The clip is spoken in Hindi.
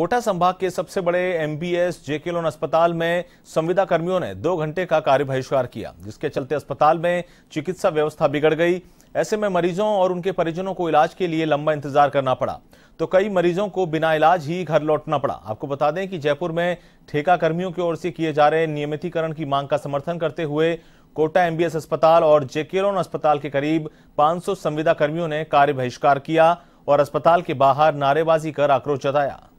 कोटा संभाग के सबसे बड़े एमबीएस जेके लोन अस्पताल में संविदा कर्मियों ने दो घंटे का कार्य बहिष्कार किया जिसके चलते अस्पताल में चिकित्सा व्यवस्था बिगड़ गई ऐसे में मरीजों और उनके परिजनों को इलाज के लिए लंबा इंतजार करना पड़ा तो कई मरीजों को बिना इलाज ही घर लौटना पड़ा आपको बता दें कि जयपुर में ठेका कर्मियों की ओर से किए जा रहे नियमितीकरण की मांग का समर्थन करते हुए कोटा एमबीएस अस्पताल और जेके लोन अस्पताल के करीब पांच संविदा कर्मियों ने कार्य बहिष्कार किया और अस्पताल के बाहर नारेबाजी कर आक्रोश जताया